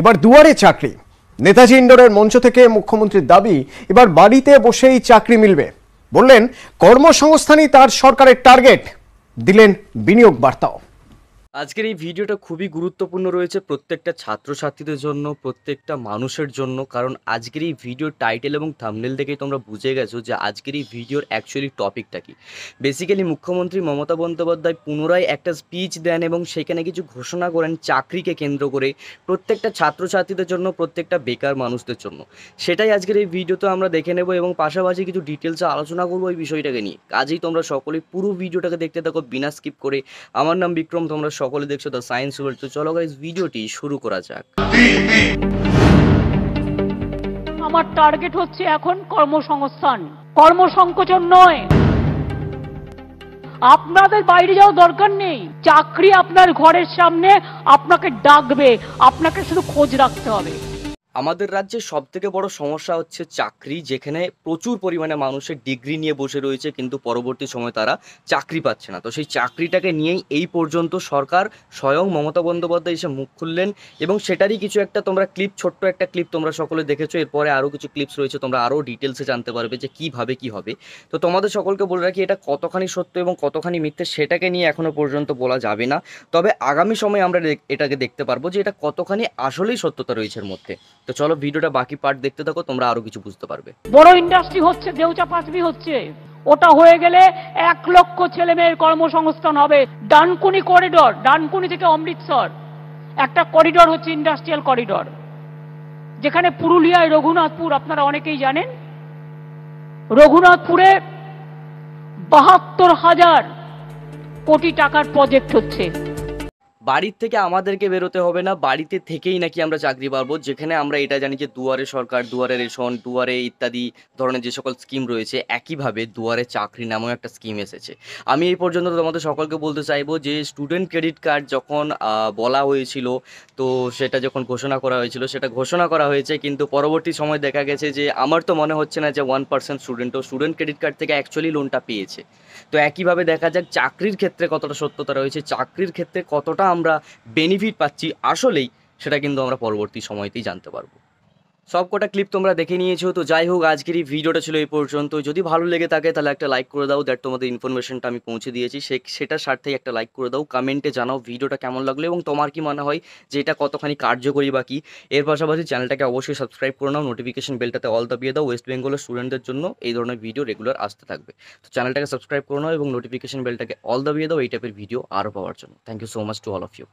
এবার দুয়ারে চাকরি নেতাজি ইন্ডোরের মঞ্চ থেকে মুখ্যমন্ত্রীর দাবি এবার বাড়িতে বসেই চাকরি মিলবে বললেন কর্মসংস্থানই তার সরকারের টার্গেট দিলেন বিনিয়োগ বার্তাও আজকের এই ভিডিওটা খুবই গুরুত্বপূর্ণ রয়েছে প্রত্যেকটা ছাত্রছাত্রীদের জন্য প্রত্যেকটা মানুষের জন্য কারণ আজকের এই ভিডিওর টাইটেল এবং থামনেল দেখেই তোমরা বুঝে গেছো যে আজকের এই ভিডিওর অ্যাকচুয়ালি টপিকটা কি বেসিক্যালি মুখ্যমন্ত্রী মমতা বন্দ্যোপাধ্যায় পুনরায় একটা স্পিচ দেন এবং সেখানে কিছু ঘোষণা করেন চাকরিকে কেন্দ্র করে প্রত্যেকটা ছাত্রছাত্রীদের জন্য প্রত্যেকটা বেকার মানুষদের জন্য সেটাই আজকের এই ভিডিওতে আমরা দেখে নেব এবং পাশাপাশি কিছু ডিটেলসে আলোচনা করবো এই বিষয়টাকে নিয়ে কাজেই তোমরা সকলেই পুরো ভিডিওটাকে দেখতে থাকো বিনা স্কিপ করে আমার নাম বিক্রম তোমরা সকলে দেখছো দ্য সায়েন্স ওয়ার্ল্ড তো চলো গাইজ ভিডিওটি শুরু করা যাক আমার টার্গেট হচ্ছে এখন কর্মসংস্থান কর্মসংকোচন নয় আপনাদের বাইরে যাওয়ার দরকার নেই চাকরি আপনার ঘরের সামনে আপনাকে ডাকবে আপনাকে শুধু খোঁজ রাখতে হবে আমাদের রাজ্যে সব থেকে বড় সমস্যা হচ্ছে চাকরি যেখানে প্রচুর পরিমাণে মানুষের ডিগ্রি নিয়ে বসে রয়েছে কিন্তু পরবর্তী সময় তারা চাকরি পাচ্ছে না তো সেই চাকরিটাকে নিয়েই এই পর্যন্ত সরকার স্বয়ং মমতা বন্দ্যোপাধ্যায় এসে মুখ খুললেন এবং সেটারই কিছু একটা তোমরা ক্লিপ ছোট্ট একটা ক্লিপ তোমরা সকলে দেখেছো এরপরে আরও কিছু ক্লিপস রয়েছে তোমরা আরও ডিটেলসে জানতে পারবে যে কিভাবে কি হবে তো তোমাদের সকলকে বলে রাখি এটা কতখানি সত্য এবং কতখানি মিথ্যে সেটাকে নিয়ে এখনও পর্যন্ত বলা যাবে না তবে আগামী সময়ে আমরা এটাকে দেখতে পারবো যে এটা কতখানি আসলেই সত্যতা রয়েছে এর মধ্যে তো চলো ভিডিওটা বাকি পার্ট দেখতে থাকো তোমরা আরো কিছু বুঝতে পারবে বড় ইন্ডাস্ট্রি হচ্ছে দেউচা পাসবি হচ্ছে ওটা হয়ে গেলে এক লক্ষ ছেলে মেয়ের কর্মসংস্থান হবে ডানকুনি করিডর ডানকুনি থেকে অমৃতসর একটা করিডর হচ্ছে ইন্ডাস্ট্রিয়াল করিডর যেখানে পুরুলিয়ায় রঘুনাথপুর আপনারা অনেকেই জানেন রঘুনাথপুরে বাহাত্তর হাজার কোটি টাকার প্রজেক্ট হচ্ছে বাড়ির থেকে আমাদেরকে বেরোতে হবে না বাড়িতে থেকেই নাকি আমরা চাকরি পাবো যেখানে আমরা এটা জানি যে দুয়ারে সরকার দুয়ারে রেশন দুয়ারে ইত্যাদি ধরনের যে সকল স্কিম রয়েছে একইভাবে দুয়ারে চাকরি নামেও একটা স্কিম এসেছে আমি এই পর্যন্ত তোমাদের সকলকে বলতে চাইবো যে স্টুডেন্ট ক্রেডিট কার্ড যখন বলা হয়েছিল তো সেটা যখন ঘোষণা করা হয়েছিল সেটা ঘোষণা করা হয়েছে কিন্তু পরবর্তী সময় দেখা গেছে যে আমার তো মনে হচ্ছে না যে ওয়ান পার্সেন্ট স্টুডেন্টও স্টুডেন্ট ক্রেডিট কার্ড থেকে অ্যাকচুয়ালি লোনটা পেয়েছে তো একইভাবে দেখা যাক চাকরির ক্ষেত্রে কতটা সত্যতা রয়েছে চাকরির ক্ষেত্রে কতটা আমরা বেনিফিট পাচ্ছি আসলেই সেটা কিন্তু আমরা পরবর্তী সময়তেই জানতে পারবো সব কটা ক্লিপ তোমরা দেখে নিয়েছো তো যাই হোক আজকের এই ভিডিওটা ছিল এই পর্যন্ত যদি ভালো লেগে থাকে তাহলে একটা লাইক করে দাও দ্যাট তোমাদের ইনফরমেশনটা আমি পৌঁছে দিয়েছি সে সেটার স্বার্থেই একটা লাইক করে দাও কমেন্টে জানাও ভিডিওটা কেমন লাগলো এবং তোমার কি মনে হয় যে এটা কতখানি কার্যকরী বা কি এর পাশাপাশি চ্যানেলটাকে অবশ্যই সাবস্ক্রাইব করে নাও নোটিফিকেশন বেলটাতে অল দাবিয়ে দাও ওয়েস্ট বেঙ্গলের স্টুডেন্টদের জন্য এই ধরনের ভিডিও রেগুলার আসতে থাকবে তো চ্যানেলটাকে সাবস্ক্রাইব করে নাও এবং নোটিফিকেশন বেলটাকে অল দাবিয়ে দাও এই টাইপের ভিডিও আরও পাওয়ার জন্য thank you so much to all of you